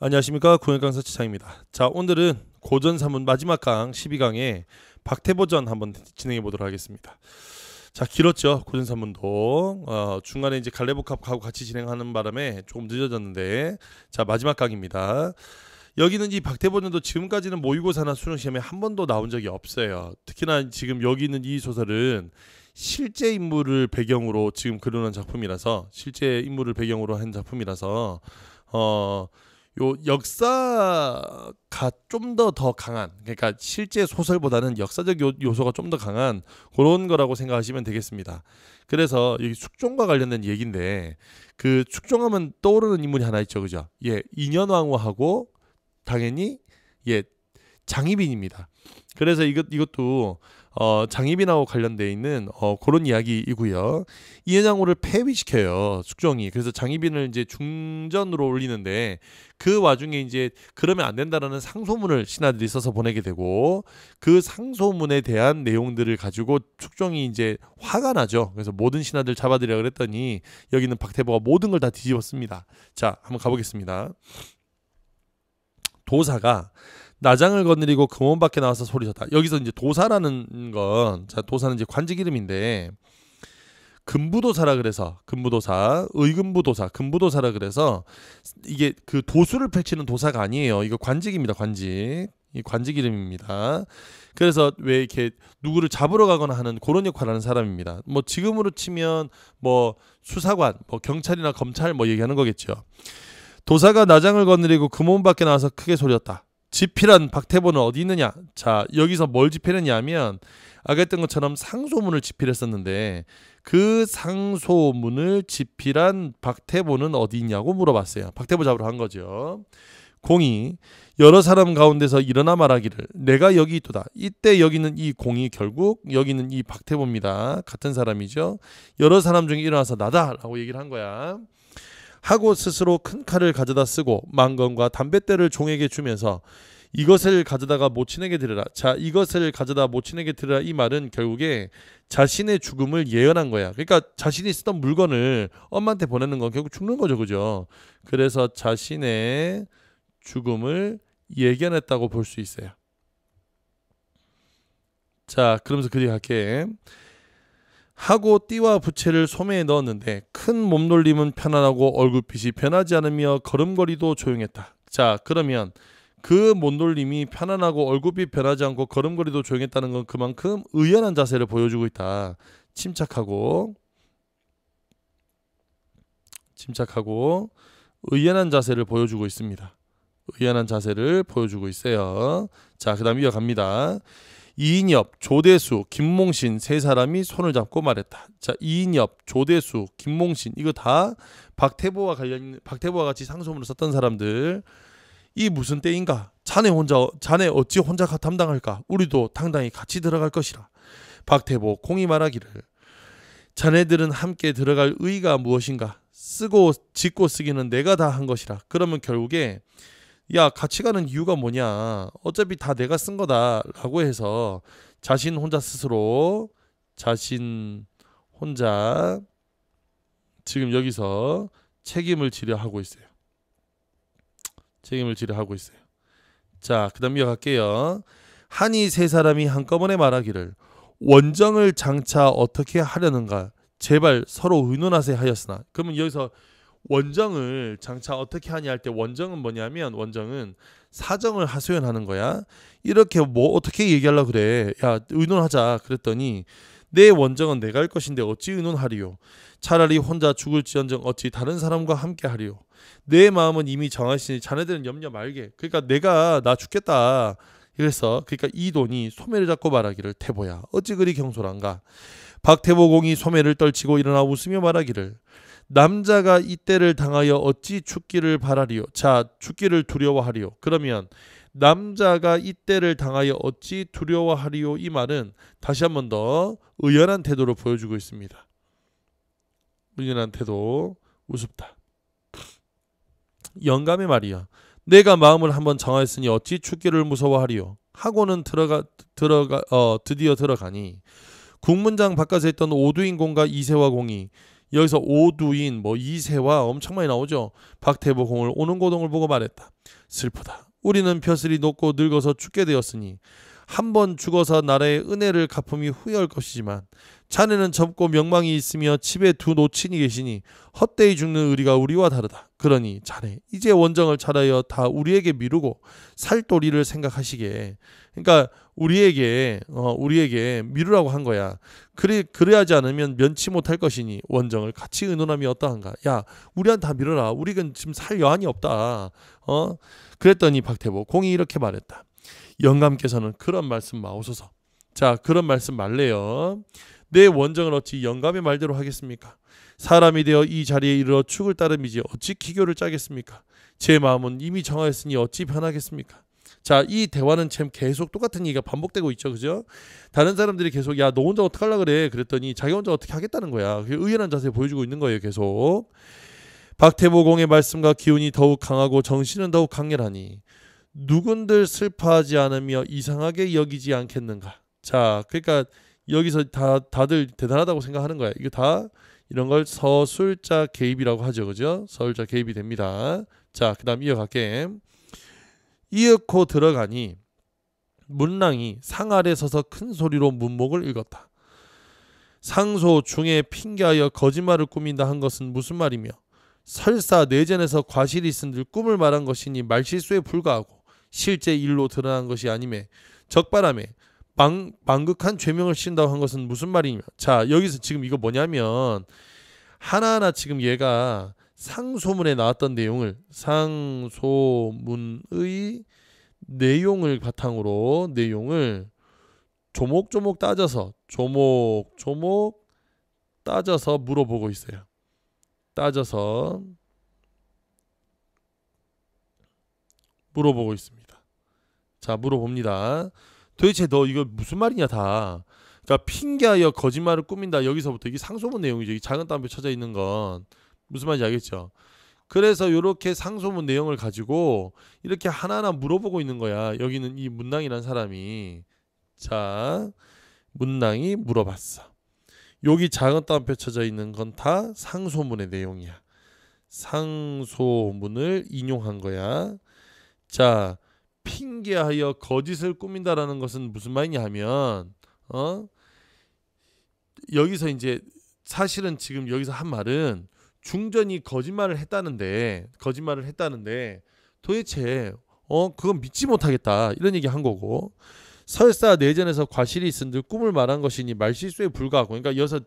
안녕하십니까 구연 강사 지창입니다. 자 오늘은 고전 사문 마지막 강 12강의 박태보전 한번 진행해 보도록 하겠습니다. 자 길었죠 고전 사문도 어, 중간에 이제 갈래복합하고 같이 진행하는 바람에 조금 늦어졌는데 자 마지막 강입니다. 여기는 이 박태보전도 지금까지는 모의고사나 수능 시험에 한 번도 나온 적이 없어요. 특히나 지금 여기 있는 이 소설은 실제 인물을 배경으로 지금 그려놓은 작품이라서 실제 인물을 배경으로 한 작품이라서 어. 요 역사가 좀 더더 더 강한 그러니까 실제 소설보다는 역사적 요, 요 소가 좀 더 강한 그런 거라고 생각하시면 되겠습니다. 그래서 여기 숙종과 관련된 얘기인데 그 숙종하면 떠오르는 인물이 하나 있죠, 그죠? 예, 인현왕후하고 당연히 예 장희빈입니다. 그래서 이것 이것도 어, 장희빈하고 관련돼 있는 어, 그런 이야기이고요. 이은양호를 폐위시켜요 숙종이. 그래서 장희빈을 이제 중전으로 올리는데 그 와중에 이제 그러면 안 된다라는 상소문을 신하들이 써서 보내게 되고 그 상소문에 대한 내용들을 가지고 숙종이 이제 화가 나죠. 그래서 모든 신하들 잡아들여 이 그랬더니 여기는 박태보가 모든 걸 다 뒤집었습니다. 자, 한번 가보겠습니다. 도사가 나장을 거느리고 금원 밖에 나와서 소리쳤다. 여기서 이제 도사라는 건, 자, 도사는 이제 관직 이름인데, 금부도사라 그래서 금부도사, 의금부도사, 금부도사라 그래서 이게 그 도수를 펼치는 도사가 아니에요. 이거 관직입니다. 관직. 이 관직 이름입니다. 그래서 왜 이렇게 누구를 잡으러 가거나 하는 그런 역할을 하는 사람입니다. 뭐 지금으로 치면 뭐 수사관, 뭐 경찰이나 검찰 뭐 얘기하는 거겠죠. 도사가 나장을 건드리고금원 밖에 나와서 크게 소리였다. 집필한 박태보는 어디 있느냐? 자, 여기서 뭘 집필했냐 면 아까 했던 것처럼 상소문을 집필했었는데 그 상소문을 집필한 박태보는 어디 있냐고 물어봤어요. 박태보 잡으러 간 거죠. 공이 여러 사람 가운데서 일어나 말하기를 내가 여기 있도다. 이때 여기는 이 공이 결국 여기는 이 박태보입니다. 같은 사람이죠. 여러 사람 중에 일어나서 나다라고 얘기를 한 거야. 하고 스스로 큰 칼을 가져다 쓰고 망건과 담뱃대를 종에게 주면서 이것을 가져다가 모친에게 드리라. 자, 이것을 가져다 모친에게 드리라 이 말은 결국에 자신의 죽음을 예언한 거야. 그러니까 자신이 쓰던 물건을 엄마한테 보내는 건 결국 죽는 거죠. 그죠? 그래서 자신의 죽음을 예견했다고 볼 수 있어요. 자, 그러면서 그리 갈게. 하고 띠와 부채를 소매에 넣었는데 큰 몸놀림은 편안하고 얼굴빛이 변하지 않으며 걸음걸이도 조용했다. 자, 그러면 그 몸놀림이 편안하고 얼굴빛 변하지 않고 걸음걸이도 조용했다는 건 그만큼 의연한 자세를 보여주고 있다. 침착하고 침착하고 의연한 자세를 보여주고 있습니다. 의연한 자세를 보여주고 있어요. 자, 그 다음 이어갑니다. 이인엽, 조대수, 김몽신 세 사람이 손을 잡고 말했다. 자, 이인엽, 조대수, 김몽신 이거 다 박태보와 관련 박태보와 같이 상소문을 썼던 사람들 이 무슨 때인가? 자네 혼자 자네 어찌 혼자 담당할까? 우리도 당당히 같이 들어갈 것이라. 박태보 공이 말하기를 자네들은 함께 들어갈 의가 무엇인가? 쓰고 짓고 쓰기는 내가 다 한 것이라. 그러면 결국에 야 같이 가는 이유가 뭐냐 어차피 다 내가 쓴 거다라고 해서 자신 혼자 스스로 자신 혼자 지금 여기서 책임을 지려 하고 있어요. 책임을 지려 하고 있어요. 자, 그다음 이어갈게요. 한이 세 사람이 한꺼번에 말하기를 원정을 장차 어떻게 하려는가 제발 서로 의논하세 하였으나 그러면 여기서 원정을 장차 어떻게 하냐 할때 원정은 뭐냐면 원정은 사정을 하소연하는 거야. 이렇게 뭐 어떻게 얘기하려 그래. 야 의논하자. 그랬더니 내 원정은 내가 할 것인데 어찌 의논하리요. 차라리 혼자 죽을지언정 어찌 다른 사람과 함께 하리요. 내 마음은 이미 정하시니 자네들은 염려 말게. 그러니까 내가 나 죽겠다. 그래서 그러니까 이 돈이 소매를 잡고 말하기를 태보야 어찌 그리 경솔한가 박태보 공이 소매를 떨치고 일어나 웃으며 말하기를 남자가 이때를 당하여 어찌 죽기를 바라리요 자 죽기를 두려워하리요 그러면 남자가 이때를 당하여 어찌 두려워하리요 이 말은 다시 한 번 더 의연한 태도로 보여주고 있습니다 의연한 태도 우습다 영감의 말이야 내가 마음을 한번 정하였으니 어찌 죽기를 무서워하리요 하고는 들어가 들어가 어 드디어 들어가니 국문장 바깥에 있던 오두인공과 이세화공이 여기서 오두인 뭐 이세와 엄청 많이 나오죠. 박태보 공을 오는 고동을 보고 말했다. 슬프다. 우리는 벼슬이 높고 늙어서 죽게 되었으니 한 번 죽어서 나라의 은혜를 갚음이 후회할 것이지만 자네는 젊고 명망이 있으며 집에 두 노친이 계시니 헛되이 죽는 의리가 우리와 다르다. 그러니 자네 이제 원정을 차라여 다 우리에게 미루고 살도리를 생각하시게. 그러니까 우리에게 어, 우리에게 미루라고 한 거야. 그래 그래야지 않으면 면치 못할 것이니 원정을 같이 의논함이 어떠한가. 야 우리한테 다 미루라. 우리는 지금 살 여한이 없다. 어 그랬더니 박태보 공이 이렇게 말했다. 영감께서는 그런 말씀 마오소서. 자 그런 말씀 말래요. 내 원정을 어찌 영감의 말대로 하겠습니까? 사람이 되어 이 자리에 이르러 축을 따름이지 어찌 기교를 짜겠습니까? 제 마음은 이미 정하였으니 어찌 변하겠습니까? 자, 이 대화는 참 계속 똑같은 얘기가 반복되고 있죠. 그죠? 다른 사람들이 계속 야, 너 혼자 어떻게 하려 그래? 그랬더니 자기 혼자 어떻게 하겠다는 거야. 의연한 자세 보여주고 있는 거예요, 계속. 박태보공의 말씀과 기운이 더욱 강하고 정신은 더욱 강렬하니 누군들 슬퍼하지 않으며 이상하게 여기지 않겠는가. 자, 그러니까 여기서 다 다들 대단하다고 생각하는 거야. 이거 다 이런 걸 서술자 개입이라고 하죠. 그죠? 서술자 개입이 됩니다. 자, 그 다음 이어갈게. 이윽고 들어가니 문랑이 상 아래 서서 큰 소리로 문목을 읽었다. 상소 중에 핑계하여 거짓말을 꾸민다 한 것은 무슨 말이며 설사 내전에서 과실이 있은들 꿈을 말한 것이니 말실수에 불과하고 실제 일로 드러난 것이 아님에 적바람에 망, 망극한 죄명을 신다고 한 것은 무슨 말이냐? 자, 여기서 지금 이거 뭐냐면 하나하나 지금 얘가 상소문에 나왔던 내용을 상소문의 내용을 바탕으로 내용을 조목조목 따져서 조목조목 따져서 물어보고 있어요. 따져서 물어보고 있습니다. 자, 물어봅니다. 도대체 너 이거 무슨 말이냐 다. 그러니까 핑계하여 거짓말을 꾸민다. 여기서부터 이게 상소문 내용이죠. 이 작은 따옴표 쳐져 있는 건 무슨 말인지 알겠죠? 그래서 이렇게 상소문 내용을 가지고 이렇게 하나하나 물어보고 있는 거야. 여기는 이 문낭이라는 사람이 자 문낭이 물어봤어. 여기 작은 따옴표 쳐져 있는 건 다 상소문의 내용이야. 상소문을 인용한 거야. 자, 핑계하여 거짓을 꾸민다라는 것은 무슨 말이냐 하면 어? 여기서 이제 사실은 지금 여기서 한 말은 중전이 거짓말을 했다는데 거짓말을 했다는데 도대체 어 그건 믿지 못하겠다 이런 얘기 한 거고 설사 내전에서 과실이 있은들 꿈을 말한 것이니 말실수에 불과하고 그러니까 여기서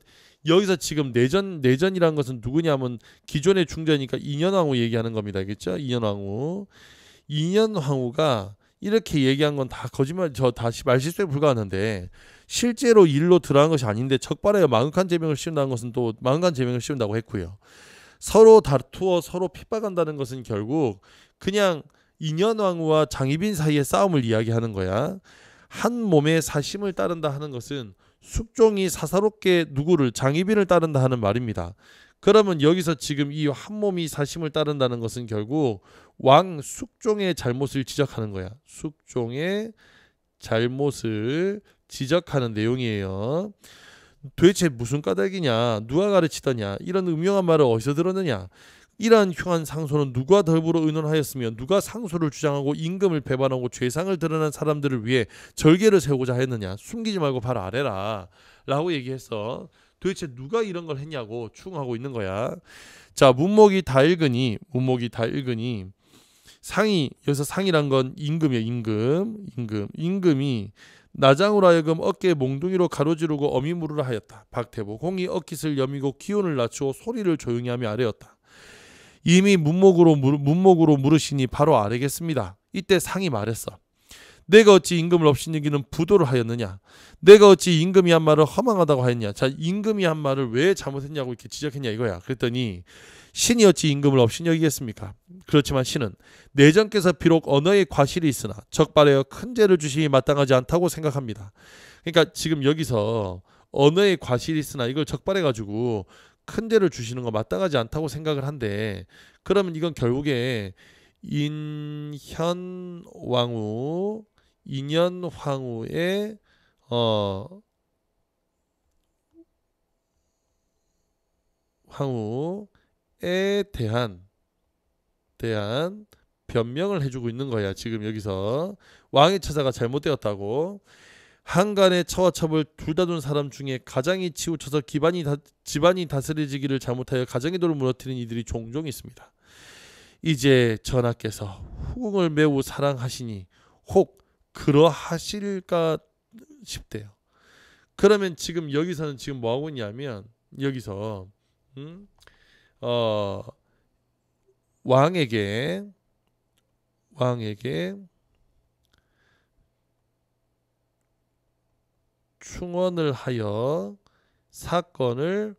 여기서 지금 내전 내전이란 것은 누구냐면 기존의 중전이니까 인현왕후 얘기하는 겁니다. 그겠죠 인현왕후 이년 황후가 이렇게 얘기한 건 다 거짓말 저 다시 말실수에 불과하는데 실제로 일로 들어간 것이 아닌데 적발하여 망극한 제명을 씌운다는 것은 또 망극한 제명을 씌운다고 했고요. 서로 다투어 서로 핍박한다는 것은 결국 그냥 인현왕후와 장희빈 사이의 싸움을 이야기하는 거야. 한 몸의 사심을 따른다 하는 것은 숙종이 사사롭게 누구를 장희빈을 따른다 하는 말입니다. 그러면 여기서 지금 이 한 몸이 사심을 따른다는 것은 결국 왕 숙종의 잘못을 지적하는 거야. 숙종의 잘못을 지적하는 내용이에요. 도대체 무슨 까닭이냐? 누가 가르치더냐? 이런 음흉한 말을 어디서 들었느냐? 이러한 흉한 상소는 누가 더불어 의논하였으며 누가 상소를 주장하고 임금을 배반하고 죄상을 드러낸 사람들을 위해 절개를 세우고자 했느냐 숨기지 말고 바로 아래라 라고 얘기했어 도대체 누가 이런 걸 했냐고 추궁하고 있는 거야. 자, 문목이 다 읽으니 문목이 다 읽으니 상이 여기서 상이란 건임금이야 임금. 임금. 임금이 나장으로 하여금 어깨에 몽둥이로 가로지르고 어미무르를 하였다. 박태복 홍이 어깃을 여미고 기운을 낮추어 소리를 조용히 하며 아래였다. 이미 문목으로 문목으로 물으시니 바로 아래겠습니다. 이때 상이 말했어. 내가 어찌 임금을 없인 여기는 부도를 하였느냐? 내가 어찌 임금이 한 말을 허망하다고 하였냐? 자, 임금이 한 말을 왜 잘못했냐고 이렇게 지적했냐 이거야. 그랬더니 신이 어찌 임금을 없인 여기겠습니까? 그렇지만 신은 내정께서 비록 언어의 과실이 있으나 적발하여 큰 죄를 주시기 마땅하지 않다고 생각합니다. 그러니까 지금 여기서 언어의 과실이 있으나 이걸 적발해 가지고 큰 죄를 주시는 거 마땅하지 않다고 생각을 한데 그러면 이건 결국에 인현 왕후 인연 황후의 어 황후에 대한 대한 변명을 해주고 있는 거야 지금 여기서 왕의 처자가 잘못되었다고 한간의 처와 첩을 둘 다 둔 사람 중에 가장이 치우쳐서 기반이 다, 집안이 다스려지기를 잘못하여 가정의 도를 무너뜨리는 이들이 종종 있습니다. 이제 전하께서 후궁을 매우 사랑하시니 혹 그러하실까 싶대요. 그러면 지금 여기서는 지금 뭐 하고 있냐면 여기서 음? 어, 왕에게 왕에게 충원을 하여 사건을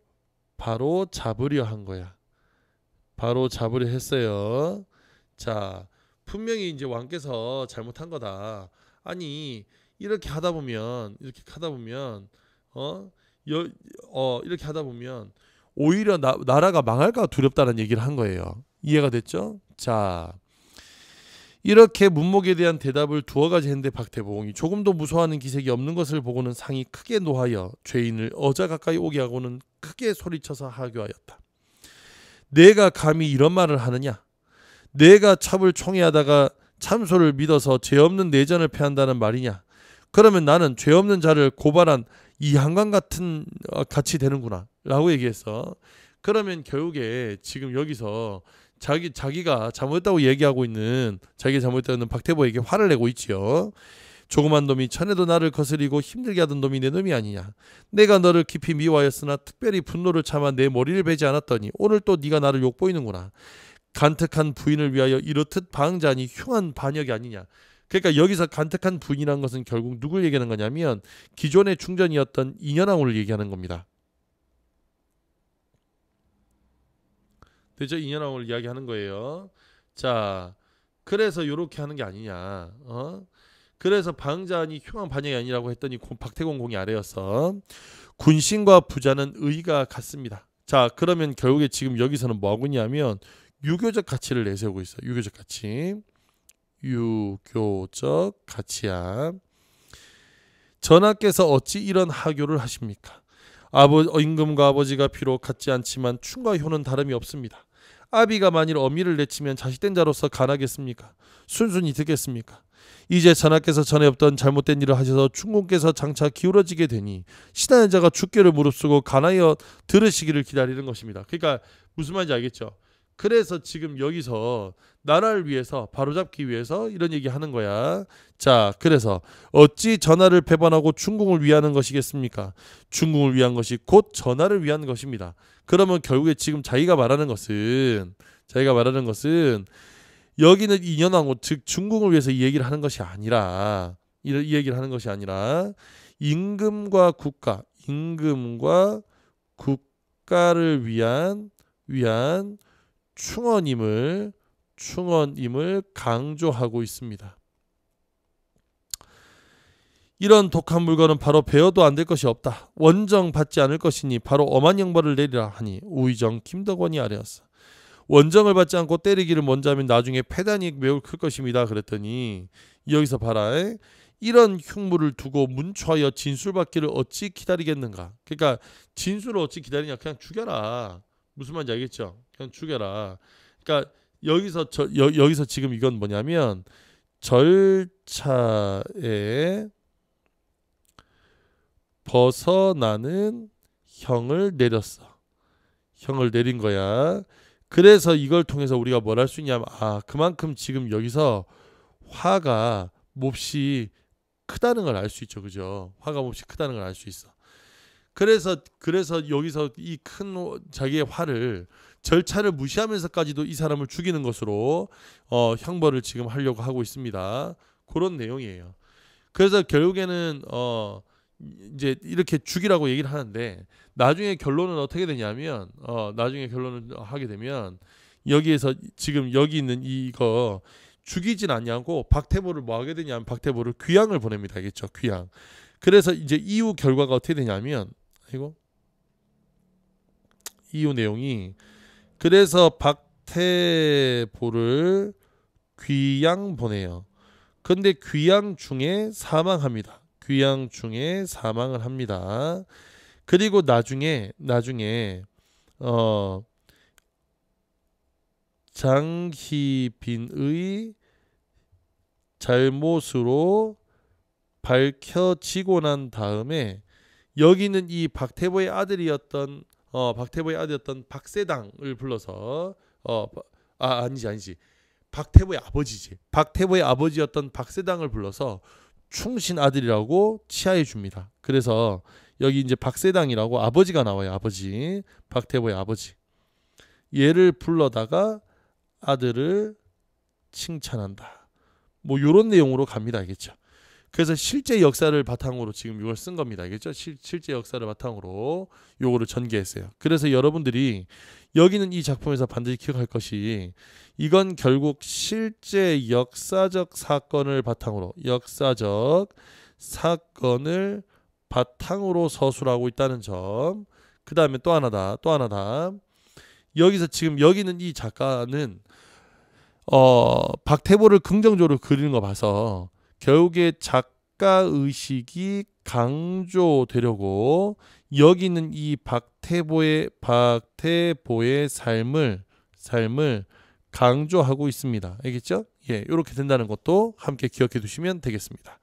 바로 잡으려 한 거야. 바로 잡으려 했어요. 자, 분명히 이제 왕께서 잘못한 거다. 아니 이렇게 하다 보면 이렇게 하다 보면 어, 여, 어 이렇게 하다 보면 오히려 나, 나라가 망할까 두렵다는 얘기를 한 거예요. 이해가 됐죠? 자. 이렇게 문목에 대한 대답을 두어 가지 했는데 박태봉이 조금도 무서워하는 기색이 없는 것을 보고는 상이 크게 노하여 죄인을 어자 가까이 오게 하고는 크게 소리쳐서 하교하였다. 내가 감히 이런 말을 하느냐? 내가 첩을 총애하다가 참소를 믿어서 죄 없는 내전을 패한다는 말이냐? 그러면 나는 죄 없는 자를 고발한 이한강 같은 어, 같이 되는구나라고 얘기했어. 그러면 결국에 지금 여기서 자기 자기가 잘못했다고 얘기하고 있는 자기가 잘못했다는 박태보에게 화를 내고 있지요. 조그만 놈이 천에도 나를 거스리고 힘들게 하던 놈이 내 놈이 아니냐. 내가 너를 깊이 미워하였으나 특별히 분노를 참아 내 머리를 베지 않았더니 오늘 또 네가 나를 욕보이는구나. 간택한 부인을 위하여 이렇듯 방자니 흉한 반역이 아니냐. 그러니까 여기서 간택한 부인이란 것은 결국 누굴 얘기하는 거냐면 기존의 충전이었던 인연왕후를 얘기하는 겁니다. 되죠? 인연왕후를 이야기하는 거예요. 자, 그래서 이렇게 하는 게 아니냐. 어? 그래서 방자니 흉한 반역이 아니라고 했더니 박태공 공이 아래였어. 군신과 부자는 의가 같습니다. 자, 그러면 결국에 지금 여기서는 뭐하고 있냐면 유교적 가치를 내세우고 있어요. 유교적 가치. 유교적 가치야. 전하께서 어찌 이런 하교를 하십니까? 아버 임금과 아버지가 비록 같지 않지만 충과 효는 다름이 없습니다. 아비가 만일 어미를 내치면 자식된 자로서 가나겠습니까? 순순히 듣겠습니까? 이제 전하께서 전에 없던 잘못된 일을 하셔서 충공께서 장차 기울어지게 되니 신하의 자가 죽께를 무릅쓰고 가나여 들으시기를 기다리는 것입니다. 그러니까 무슨 말인지 알겠죠? 그래서 지금 여기서 나라를 위해서 바로잡기 위해서 이런 얘기 하는 거야. 자, 그래서 어찌 전하를 배반하고 중국을 위하는 것이겠습니까? 중국을 위한 것이 곧 전하를 위한 것입니다. 그러면 결국에 지금 자기가 말하는 것은 자기가 말하는 것은 여기는 인연왕후 즉 중국을 위해서 이 얘기를 하는 것이 아니라 이, 이 얘기를 하는 것이 아니라 임금과 국가, 임금과 국가를 위한 위한 충언임을충언임을 강조하고 있습니다. 이런 독한 물건은 바로 베어도안 될 것이 없다. 원정 받지 않을 것이니 바로 엄한 형벌을 내리라 하니 우의정 김덕원이 아래었어. 원정을 받지 않고 때리기를 먼저 하면 나중에 패단이 매우 클 것입니다. 그랬더니 여기서 봐라. 이런 흉물을 두고 문초하여 진술받기를 어찌 기다리겠는가. 그러니까 진술을 어찌 기다리냐. 그냥 죽여라. 무슨 말인지 알겠죠? 그냥 죽여라. 그러니까 여기서 저 여, 여기서 지금 이건 뭐냐면 절차에 벗어나는 형을 내렸어. 형을 내린 거야. 그래서 이걸 통해서 우리가 뭘 할 수 있냐면 아 그만큼 지금 여기서 화가 몹시 크다는 걸 알 수 있죠, 그죠? 화가 몹시 크다는 걸 알 수 있어. 그래서 그래서 여기서 이 큰 자기의 화를 절차를 무시하면서까지도 이 사람을 죽이는 것으로 어, 형벌을 지금 하려고 하고 있습니다. 그런 내용이에요. 그래서 결국에는 어 이제 이렇게 죽이라고 얘기를 하는데 나중에 결론은 어떻게 되냐면 어 나중에 결론을 하게 되면 여기에서 지금 여기 있는 이거 죽이진 않냐고 박태보를 뭐 하게 되냐면 박태보를 귀양을 보냅니다. 알겠죠? 귀양. 그래서 이제 이후 결과가 어떻게 되냐면 이거 이후 내용이 그래서 박태보를 귀양 보내요. 근데 귀양 중에 사망합니다. 귀양 중에 사망을 합니다. 그리고 나중에 나중에 어 장희빈의 잘못으로 밝혀지고 난 다음에 여기는 이 박태보의 아들이었던 어, 박태보의 아들였던 박세당을 불러서 어, 아 아니지 아니지 박태보의 아버지지 박태보의 아버지였던 박세당을 불러서 충신 아들이라고 치하해 줍니다. 그래서 여기 이제 박세당이라고 아버지가 나와요. 아버지 박태보의 아버지 얘를 불러다가 아들을 칭찬한다. 뭐 이런 내용으로 갑니다. 알겠죠? 그래서 실제 역사를 바탕으로 지금 이걸 쓴 겁니다. 알겠죠? 실, 실제 역사를 바탕으로 요거를 전개했어요. 그래서 여러분들이 여기는 이 작품에서 반드시 기억할 것이 이건 결국 실제 역사적 사건을 바탕으로 역사적 사건을 바탕으로 서술하고 있다는 점. 그 다음에 또 하나다. 또 하나다. 여기서 지금 여기는 이 작가는 어 박태보를 긍정적으로 그리는 거 봐서 결국에 작가 의식이 강조되려고 여기 있는 이 박태보의 박태보의 삶을 삶을 강조하고 있습니다. 알겠죠? 예, 이렇게 된다는 것도 함께 기억해 두시면 되겠습니다.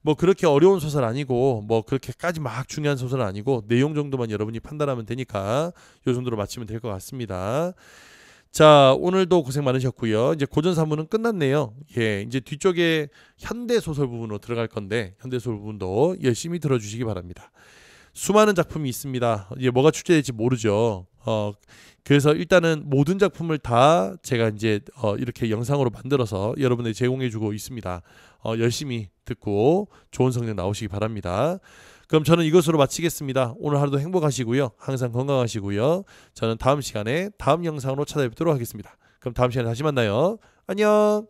뭐 그렇게 어려운 소설 아니고 뭐 그렇게까지 막 중요한 소설 아니고 내용 정도만 여러분이 판단하면 되니까 요 정도로 마치면 될 것 같습니다. 자, 오늘도 고생 많으셨고요. 이제 고전 사문은 끝났네요. 예, 이제 뒤쪽에 현대 소설 부분으로 들어갈 건데 현대 소설 부분도 열심히 들어주시기 바랍니다. 수많은 작품이 있습니다. 이제 뭐가 출제될지 모르죠. 어, 그래서 일단은 모든 작품을 다 제가 이제 어, 이렇게 영상으로 만들어서 여러분들이 제공해주고 있습니다. 어, 열심히 듣고 좋은 성적 나오시기 바랍니다. 그럼 저는 이것으로 마치겠습니다. 오늘 하루도 행복하시고요. 항상 건강하시고요. 저는 다음 시간에 다음 영상으로 찾아뵙도록 하겠습니다. 그럼 다음 시간에 다시 만나요. 안녕.